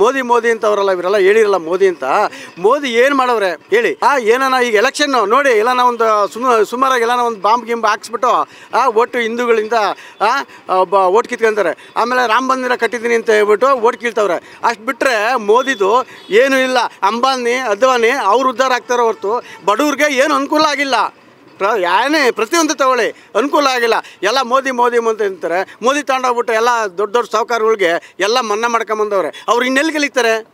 ಮೋದಿ ಮೋದಿ ಅಂತ ಅವರಲ್ಲ ಇವರೆಲ್ಲ ಹೇಳಿರಲ್ಲ ಮೋದಿ ಅಂತ ಮೋದಿ ಏನು ಮಾಡವ್ರೆ ಹೇಳಿ ಆ ಏನಾನ ಈಗ ಎಲೆಕ್ಷನ್ ನೋಡಿ ಎಲ್ಲಾನ ಒಂದು ಸುಮ ಸುಮಾರಾಗಿ ಎಲ್ಲಾನ ಒಂದು ಬಾಂಬ್ ಗಿಂಬ್ ಹಾಕ್ಸ್ಬಿಟ್ಟು ಆ ಒಟ್ಟು ಹಿಂದೂಗಳಿಂದ ಓಟ್ ಕಿತ್ಕೊಂತಾರೆ ಆಮೇಲೆ ರಾಮ ಮಂದಿರ ಕಟ್ಟಿದ್ದೀನಿ ಅಂತ ಹೇಳ್ಬಿಟ್ಟು ಓಟ್ ಕೀಳ್ತವ್ರೆ ಅಷ್ಟು ಬಿಟ್ಟರೆ ಮೋದಿದು ಏನೂ ಇಲ್ಲ ಅಂಬಾನಿ ಅದ್ವಾನಿ ಅವ್ರು ಉದ್ಧಾರ ಆಗ್ತಾರೆ ಹೊರತು ಬಡವ್ರಿಗೆ ಏನು ಅನುಕೂಲ ಆಗಿಲ್ಲ ಪ್ರ ಯಾನೇ ಪ್ರತಿಯೊಂದು ತಗೊಳ್ಳಿ ಅನುಕೂಲ ಆಗಿಲ್ಲ ಎಲ್ಲ ಮೋದಿ ಮೋದಿ ಅಂತ ಅಂತಾರೆ ಮೋದಿ ತಗೊಂಡೋಗ್ಬಿಟ್ಟು ಎಲ್ಲ ದೊಡ್ಡ ದೊಡ್ಡ ಸಾಹುಕಾರಗಳಿಗೆ ಎಲ್ಲ ಮನ್ನಾ ಮಾಡ್ಕೊಂಬಂದವ್ರೆ ಅವ್ರು ಇನ್ನೆಲ್ಲಿ ಕಲಿತಾರೆ